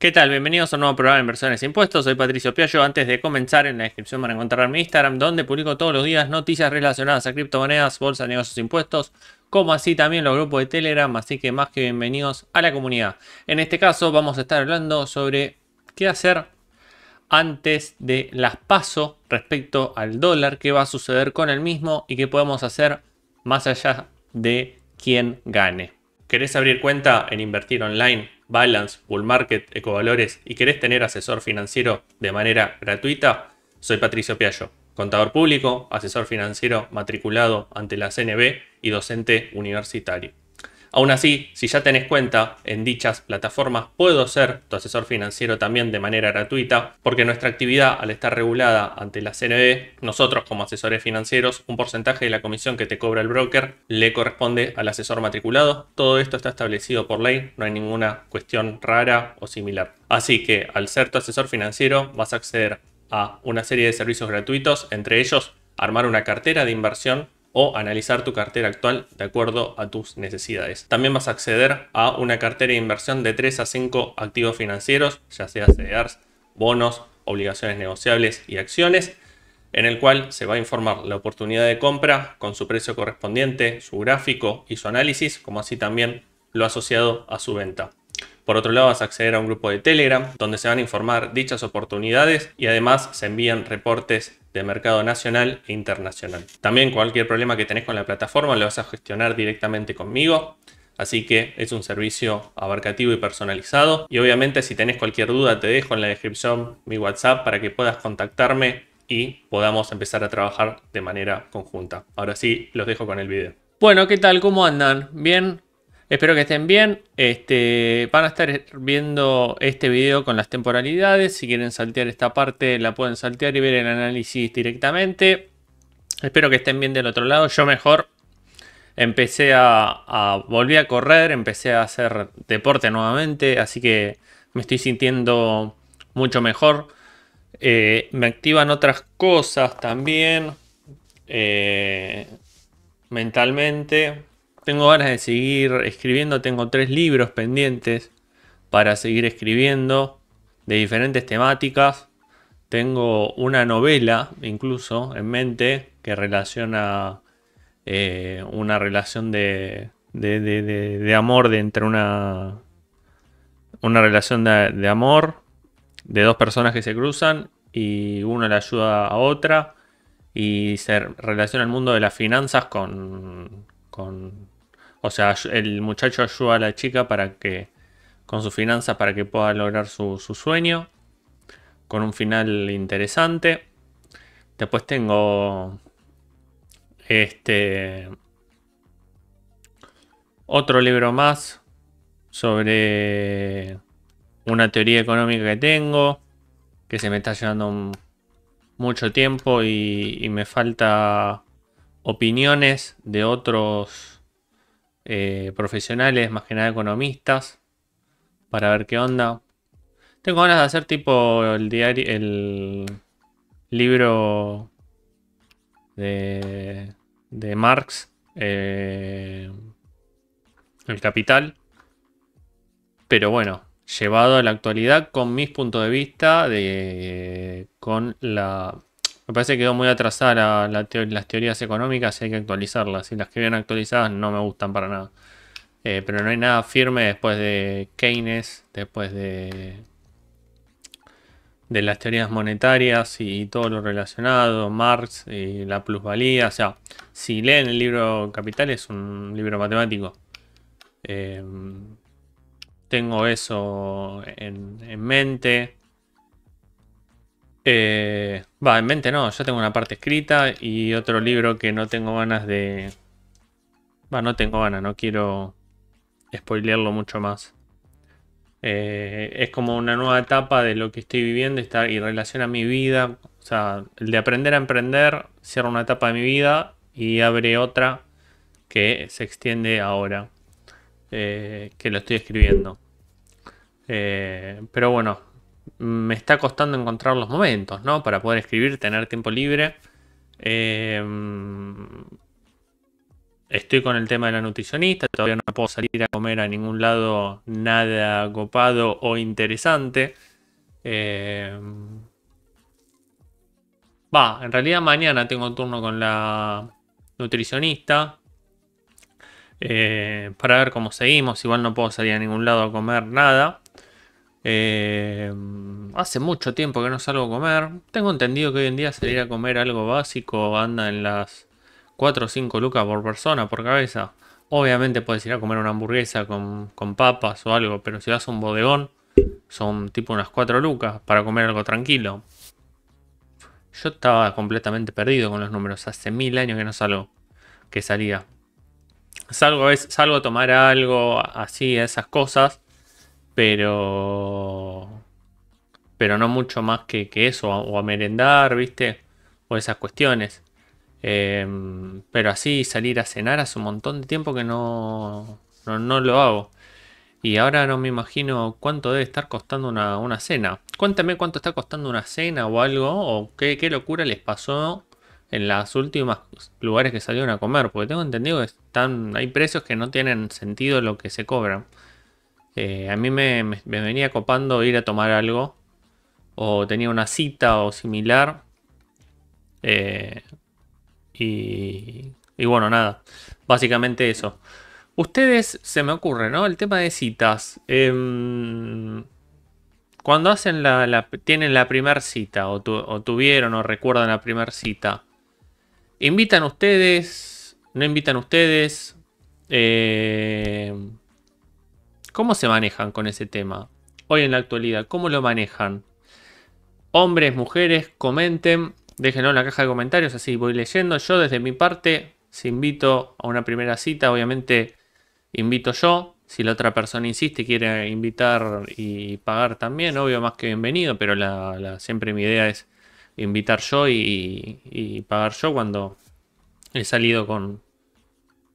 ¿Qué tal? Bienvenidos a un nuevo programa de Inversiones e Impuestos. Soy Patricio Piaggio. Antes de comenzar, en la descripción van a encontrar mi Instagram, donde publico todos los días noticias relacionadas a criptomonedas, bolsa, negocios, e impuestos, como así también los grupos de Telegram. Así que más que bienvenidos a la comunidad. En este caso, vamos a estar hablando sobre qué hacer antes de las PASO respecto al dólar, qué va a suceder con el mismo y qué podemos hacer más allá de quién gane. ¿Querés abrir cuenta en Invertir Online? Balance, Bull Market, Ecovalores y querés tener asesor financiero de manera gratuita, soy Patricio Piallo, contador público, asesor financiero matriculado ante la CNB y docente universitario. Aún así, si ya tenés cuenta en dichas plataformas, puedo ser tu asesor financiero también de manera gratuita, porque nuestra actividad, al estar regulada ante la CNE, nosotros como asesores financieros, un porcentaje de la comisión que te cobra el broker le corresponde al asesor matriculado. Todo esto está establecido por ley, no hay ninguna cuestión rara o similar. Así que al ser tu asesor financiero, vas a acceder a una serie de servicios gratuitos, entre ellos armar una cartera de inversión o analizar tu cartera actual de acuerdo a tus necesidades. También vas a acceder a una cartera de inversión de 3 a 5 activos financieros, ya sea CDRs, e bonos, obligaciones negociables y acciones, en el cual se va a informar la oportunidad de compra con su precio correspondiente, su gráfico y su análisis, como así también lo asociado a su venta. Por otro lado, vas a acceder a un grupo de Telegram donde se van a informar dichas oportunidades y además se envían reportes de mercado nacional e internacional. También cualquier problema que tenés con la plataforma lo vas a gestionar directamente conmigo. Así que es un servicio abarcativo y personalizado. Y obviamente si tenés cualquier duda te dejo en la descripción mi WhatsApp para que puedas contactarme y podamos empezar a trabajar de manera conjunta. Ahora sí, los dejo con el video. Bueno, ¿qué tal? ¿Cómo andan? ¿Bien? Espero que estén bien. Este, van a estar viendo este video con las temporalidades. Si quieren saltear esta parte, la pueden saltear y ver el análisis directamente. Espero que estén bien del otro lado. Yo mejor empecé a, a volví a correr, empecé a hacer deporte nuevamente, así que me estoy sintiendo mucho mejor. Eh, me activan otras cosas también eh, mentalmente tengo ganas de seguir escribiendo, tengo tres libros pendientes para seguir escribiendo de diferentes temáticas. Tengo una novela incluso en mente que relaciona eh, una relación de, amor de entre una, una relación de amor de dos personas que se cruzan y uno le ayuda a otra y se relaciona el mundo de las finanzas con, o sea, el muchacho ayuda a la chica para que... Con su finanzas para que pueda lograr su, sueño. Con un final interesante. Después tengo... Este... Otro libro más sobre una teoría económica que tengo, que se me está llevando mucho tiempo y me falta opiniones de otros eh, profesionales, más que nada economistas, para ver qué onda. Tengo ganas de hacer tipo el diario, el libro de, de Marx, eh, El Capital, pero bueno, llevado a la actualidad con mis puntos de vista, de, con la me parece que quedó muy atrasada las teorías económicas y hay que actualizarlas. Y las que vienen actualizadas no me gustan para nada. Eh, pero no hay nada firme después de Keynes, después de, de las teorías monetarias y, todo lo relacionado, Marx y la plusvalía. O sea, si leen el libro Capital es un libro matemático. Eh, tengo eso en mente. Eh, va, en mente no, yo tengo una parte escrita y otro libro que no tengo ganas de... Va, no tengo ganas, no quiero spoilearlo mucho más. Eh, es como una nueva etapa de lo que estoy viviendo está, y relaciona mi vida. O sea, el de aprender a emprender cierra una etapa de mi vida y abre otra que se extiende ahora, eh, que lo estoy escribiendo. Eh, pero bueno, me está costando encontrar los momentos, ¿no? Para poder escribir, tener tiempo libre. Eh, estoy con el tema de la nutricionista, todavía no puedo salir a comer a ningún lado nada copado o interesante. Eh, va, en realidad mañana tengo turno con la nutricionista. Eh, para ver cómo seguimos, igual no puedo salir a ningún lado a comer nada. Em, hace mucho tiempo que no salgo a comer. Tengo entendido que hoy en día salir a comer algo básico anda en las 4 o 5 lucas por persona, por cabeza. Obviamente puedes ir a comer una hamburguesa con, papas o algo, pero si vas a un bodegón son tipo unas 4 lucas para comer algo tranquilo. Yo estaba completamente perdido con los números. Hace mil años que no salgo, que salía. Salgo a, salgo a tomar algo así, esas cosas pero pero no mucho más que, eso, o a merendar, ¿viste? O esas cuestiones. Em, pero así salir a cenar hace un montón de tiempo que no, no, lo hago. Y ahora no me imagino cuánto debe estar costando una, cena. Cuéntame cuánto está costando una cena o algo, o qué, locura les pasó en las últimas lugares que salieron a comer, porque tengo entendido que están, hay precios que no tienen sentido lo que se cobran. Eh, a mí me, venía copando ir a tomar algo. O tenía una cita o similar. Eh, y, bueno, nada. Básicamente eso. Ustedes, se me ocurre, ¿no? El tema de citas. Em, cuando hacen la, tienen la primera cita o, tuvieron o recuerdan la primera cita, ¿invitan ustedes? ¿No invitan ustedes? Eh, ¿Cómo se manejan con ese tema? Hoy en la actualidad, ¿cómo lo manejan? Hombres, mujeres, comenten, déjenlo en la caja de comentarios, así voy leyendo. Yo desde mi parte, si invito a una primera cita, obviamente invito yo. Si la otra persona insiste, quiere invitar y pagar también, obvio, más que bienvenido, pero siempre mi idea es invitar yo y, pagar yo cuando he salido con,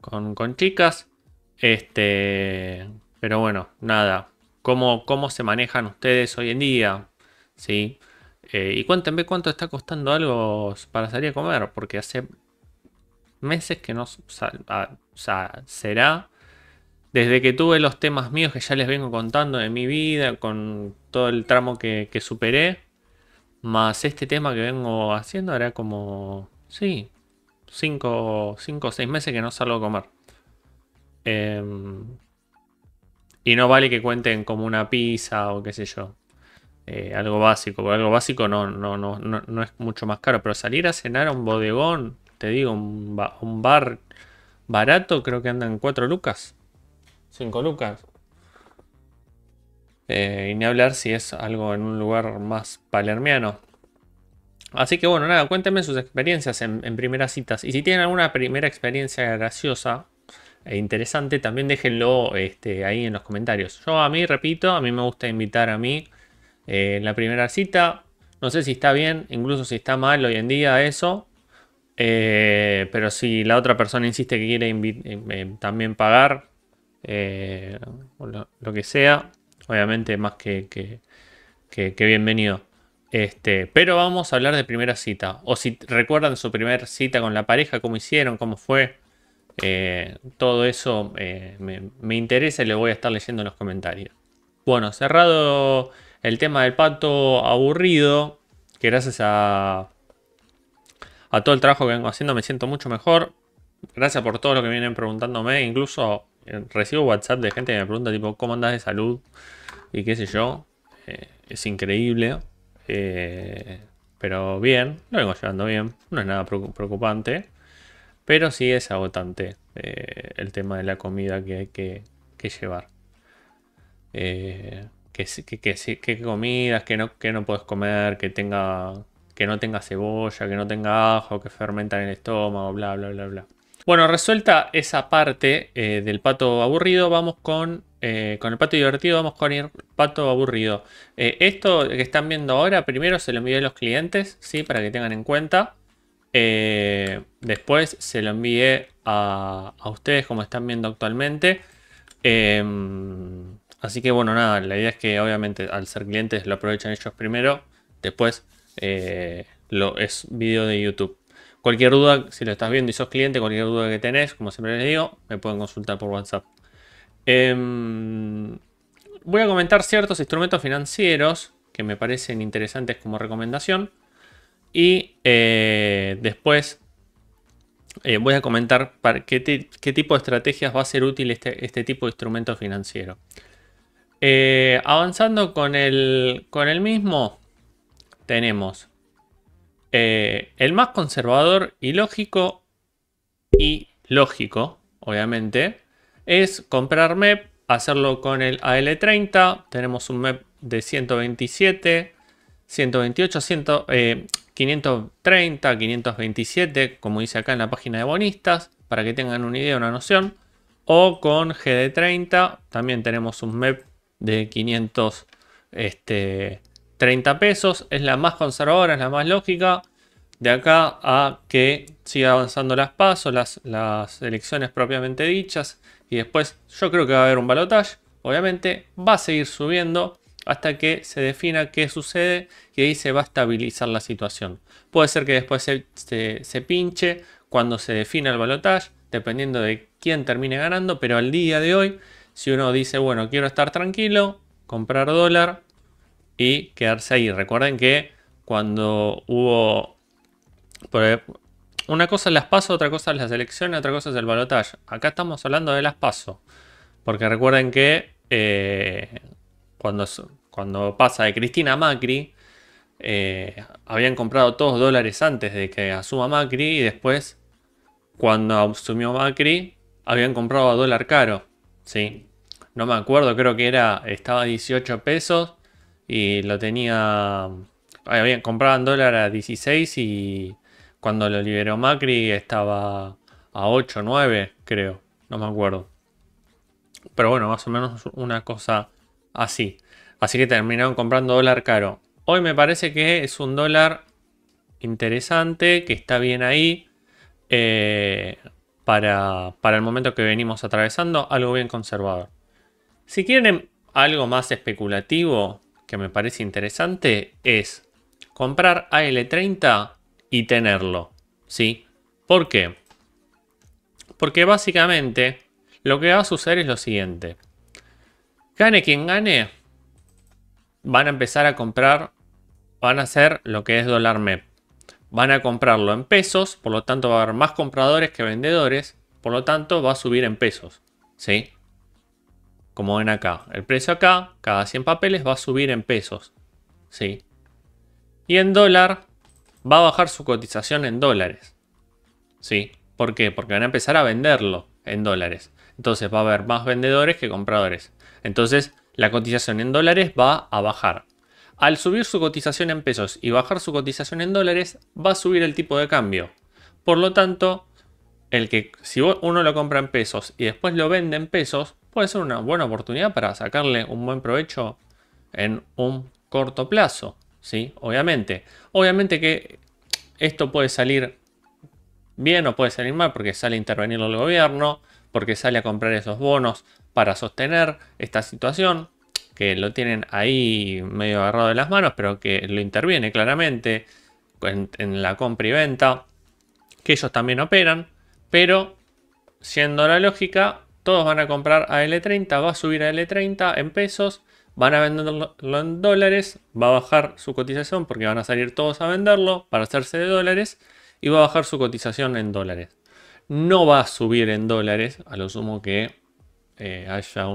con, con chicas. Este, pero bueno, nada. ¿Cómo, cómo se manejan ustedes hoy en día? ¿Sí? Eh, y cuéntenme cuánto está costando algo para salir a comer, porque hace meses que no. Ah, o sea, será. Desde que tuve los temas míos que ya les vengo contando de mi vida, con todo el tramo que, superé, más este tema que vengo haciendo, Hará como. Sí, 5 o 6 meses que no salgo a comer. Eh, y no vale que cuenten como una pizza o qué sé yo. Eh, algo básico. algo básico no, no, no, no, es mucho más caro. Pero salir a cenar a un bodegón, te digo, un, bar barato, creo que andan 4 lucas. 5 lucas. Eh, y ni hablar si es algo en un lugar más palermiano. Así que bueno, nada, cuéntenme sus experiencias en, en primeras citas. Y si tienen alguna primera experiencia graciosa, eh, interesante, también déjenlo este, ahí en los comentarios. Yo a mí, repito, a mí me gusta invitar a mí eh, en la primera cita. No sé si está bien, incluso si está mal hoy en día eso. Eh, pero si la otra persona insiste que quiere también pagar lo, que sea, obviamente más que, bienvenido. Este, pero vamos a hablar de primera cita. O si recuerdan su primera cita con la pareja, cómo hicieron, cómo fue. Eh, todo eso eh, me, me, interesa y lo voy a estar leyendo en los comentarios. Bueno, cerrado el tema del pato aburrido, que gracias a, a todo el trabajo que vengo haciendo me siento mucho mejor. Gracias por todo lo que vienen preguntándome. Incluso eh, recibo WhatsApp de gente que me pregunta tipo, ¿cómo andas de salud? Y qué sé yo. es increíble. pero bien, lo vengo llevando bien. No es nada preocupante. Pero sí es agotante eh, el tema de la comida que hay que, llevar. Eh, qué que, comidas, que no, que no puedes comer, que tenga. que no tenga cebolla, que no tenga ajo, que fermenta en el estómago, bla bla bla bla. Bueno, resuelta esa parte eh, del pato aburrido, vamos con, el pato divertido, vamos con el pato aburrido. esto que están viendo ahora, primero se lo envié a los clientes, ¿sí? Para que tengan en cuenta. Eh, después se lo envié a, ustedes como están viendo actualmente. Em, así que bueno, nada, la idea es que obviamente al ser clientes lo aprovechan ellos primero. Después eh, lo, es video de YouTube. Cualquier duda, si lo estás viendo y sos cliente, cualquier duda que tenés, como siempre les digo, me pueden consultar por WhatsApp. Em, voy a comentar ciertos instrumentos financieros que me parecen interesantes como recomendación. Y eh, después eh, voy a comentar para qué, tipo de estrategias va a ser útil este, este tipo de instrumento financiero. Eh, avanzando con el, con el mismo, tenemos el más conservador y lógico y lógico, obviamente, es comprar MEP, hacerlo con el AL30. Tenemos un MEP de 127 128, 530, 527, como dice acá en la página de bonistas, para que tengan una idea, una noción. O con GD30, también tenemos un MEP de 530 este, pesos. Es la más conservadora, es la más lógica. De acá a que siga avanzando las pasos, las, las elecciones propiamente dichas. Y después yo creo que va a haber un balotaje. Obviamente va a seguir subiendo hasta que se defina qué sucede y ahí se va a estabilizar la situación. Puede ser que después se, pinche cuando se defina el balotaje, dependiendo de quién termine ganando, pero al día de hoy, si uno dice, bueno, quiero estar tranquilo, comprar dólar y quedarse ahí. Recuerden que cuando hubo... Una cosa es las paso, otra cosa es las elecciones, otra cosa es el balotaje. Acá estamos hablando de las pasos porque recuerden que... Eh, cuando, cuando pasa de Cristina a Macri, eh, habían comprado todos dólares antes de que asuma Macri y después, cuando asumió Macri, habían comprado a dólar caro. ¿sí? No me acuerdo, creo que era, estaba a 18 pesos y lo tenía... Habían, compraban dólar a 16 y cuando lo liberó Macri estaba a 8, 9, creo. No me acuerdo. Pero bueno, más o menos una cosa así. Así que terminaron comprando dólar caro. Hoy me parece que es un dólar interesante, que está bien ahí eh, para, el momento que venimos atravesando, algo bien conservador. Si quieren em, algo más especulativo que me parece interesante es comprar AL30 y tenerlo, ¿sí? ¿Por qué? Porque básicamente lo que va a suceder es lo siguiente. Gane quien gane, van a empezar a comprar, van a hacer lo que es dólar MEP. Van a comprarlo en pesos, por lo tanto va a haber más compradores que vendedores, por lo tanto va a subir en pesos. ¿Sí? Como ven acá, el precio acá, cada 100 papeles va a subir en pesos. ¿Sí? Y en dólar va a bajar su cotización en dólares. ¿Sí? ¿Por qué? Porque van a empezar a venderlo en dólares. Entonces va a haber más vendedores que compradores. Entonces la cotización en dólares va a bajar. Al subir su cotización en pesos y bajar su cotización en dólares, va a subir el tipo de cambio. Por lo tanto, el que si uno lo compra en pesos y después lo vende en pesos, puede ser una buena oportunidad para sacarle un buen provecho en un corto plazo, ¿sí? Obviamente. Obviamente que esto puede salir bien o puede salir mal porque sale a intervenir el gobierno, porque sale a comprar esos bonos para sostener esta situación, que lo tienen ahí medio agarrado de las manos, pero que lo interviene claramente en, la compra y venta, que ellos también operan, pero siendo la lógica, todos van a comprar a L30, va a subir a L30 en pesos, van a venderlo en dólares, va a bajar su cotización porque van a salir todos a venderlo para hacerse de dólares y va a bajar su cotización en dólares no va a subir en dólares, a lo sumo que eh, haya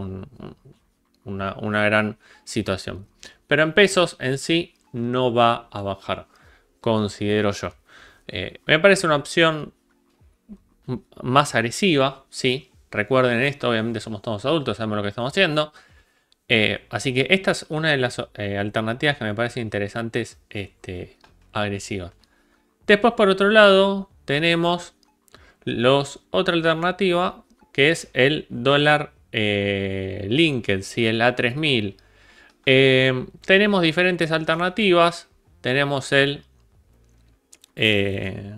una, gran situación. Pero en pesos en sí no va a bajar, considero yo. Eh, me parece una opción más agresiva, sí. Recuerden esto, obviamente somos todos adultos, sabemos lo que estamos haciendo. Eh, así que esta es una de las alternativas que me parece interesantes, este, agresivas. Después, por otro lado, tenemos otra alternativa que es el dólar eh, Linked, si el A3000. Eh, tenemos diferentes alternativas. Tenemos el, eh,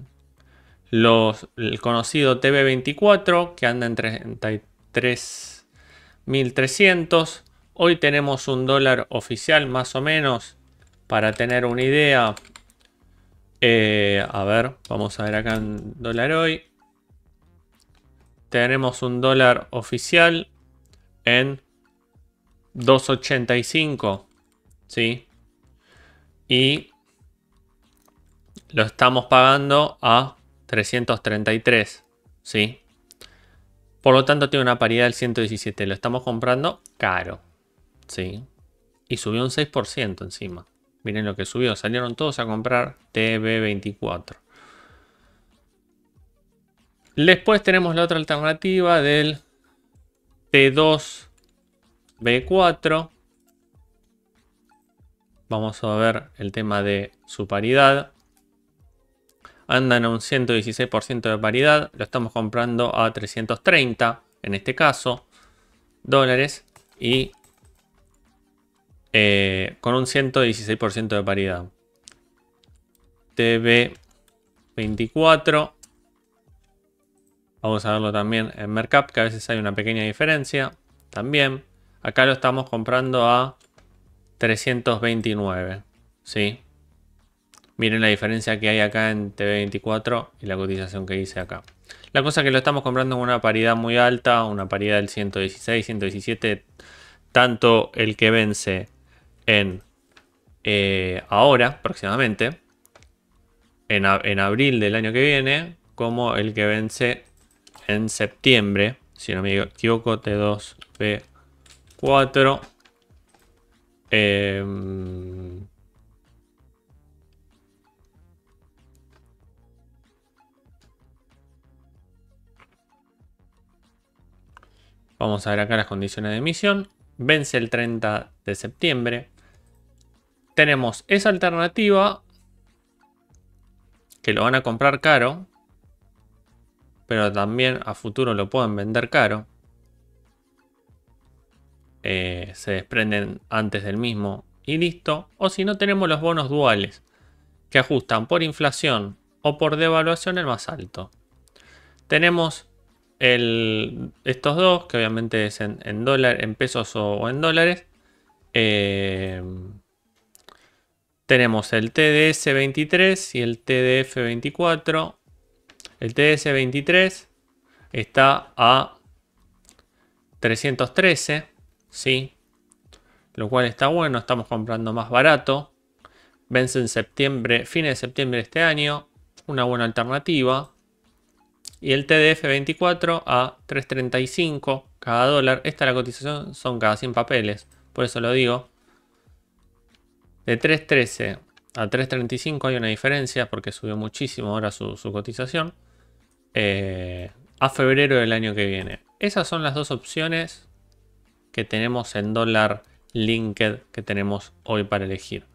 el conocido TB24 que anda en 33.300. Hoy tenemos un dólar oficial más o menos para tener una idea. Eh, a ver, vamos a ver acá en dólar hoy tenemos un dólar oficial en 2.85, ¿sí? Y lo estamos pagando a 333, ¿sí? Por lo tanto tiene una paridad del 117, lo estamos comprando caro, ¿sí? Y subió un 6% encima. Miren lo que subió, salieron todos a comprar TB24. Después tenemos la otra alternativa del T2 B4. Vamos a ver el tema de su paridad. Andan a un 116% de paridad. Lo estamos comprando a 330, en este caso, dólares. Y eh, con un 116% de paridad. TB24 Vamos a verlo también en Mercap, que a veces hay una pequeña diferencia. También, acá lo estamos comprando a 329, ¿sí? Miren la diferencia que hay acá en tv 24 y la cotización que hice acá. La cosa es que lo estamos comprando en una paridad muy alta, una paridad del 116, 117, tanto el que vence en eh, ahora, próximamente, en, en abril del año que viene, como el que vence en septiembre, si no me equivoco, T2P4. Em, vamos a ver acá las condiciones de emisión. Vence el 30 de septiembre. Tenemos esa alternativa que lo van a comprar caro pero también a futuro lo pueden vender caro. Eh, se desprenden antes del mismo y listo. O si no tenemos los bonos duales que ajustan por inflación o por devaluación el más alto. Tenemos el, estos dos, que obviamente es en, dólar, en pesos o, en dólares. Eh, tenemos el TDS 23 y el TDF 24 el TS23 está a 313, ¿sí? Lo cual está bueno, estamos comprando más barato. Vence en septiembre, fines de septiembre de este año, una buena alternativa. Y el TDF24 a 3.35 cada dólar. Esta la cotización son cada 100 papeles, por eso lo digo. De 3.13 a 3.35 hay una diferencia porque subió muchísimo ahora su cotización. Eh, a febrero del año que viene. Esas son las dos opciones que tenemos en dólar linked que tenemos hoy para elegir.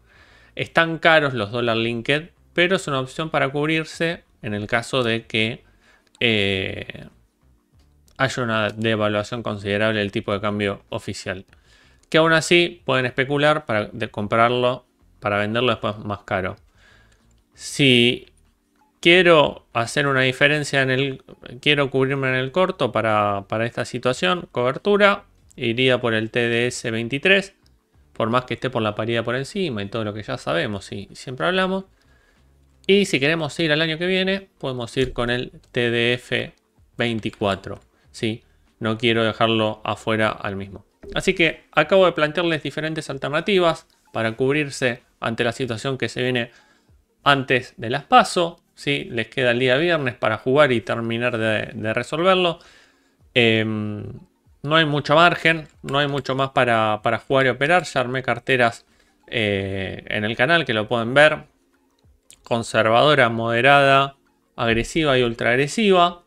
Están caros los dólar linked, pero es una opción para cubrirse en el caso de que eh, haya una devaluación considerable del tipo de cambio oficial. Que aún así pueden especular para comprarlo, para venderlo después más caro. Si quiero hacer una diferencia en el, quiero cubrirme en el corto para, esta situación, cobertura, iría por el TDS 23, por más que esté por la parida por encima y todo lo que ya sabemos y siempre hablamos. Y si queremos ir al año que viene, podemos ir con el TDF 24. ¿sí? No quiero dejarlo afuera al mismo. Así que acabo de plantearles diferentes alternativas para cubrirse ante la situación que se viene antes de las PASO. Les queda el día viernes para jugar y terminar de, resolverlo. Em, no hay mucho margen, no hay mucho más para, jugar y operar. Ya armé carteras eh, en el canal que lo pueden ver. Conservadora, moderada, agresiva y ultra agresiva.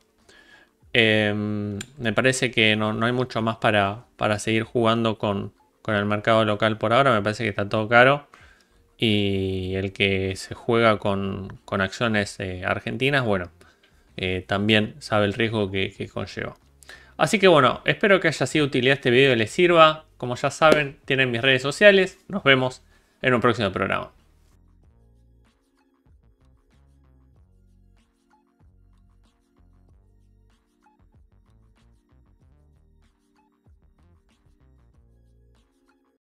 Em, me parece que no, hay mucho más para, seguir jugando con, el mercado local por ahora. Me parece que está todo caro. Y el que se juega con, acciones eh, argentinas, bueno, eh, también sabe el riesgo que, conlleva. Así que bueno, espero que haya sido útil utilidad este video y les sirva. Como ya saben, tienen mis redes sociales. Nos vemos en un próximo programa.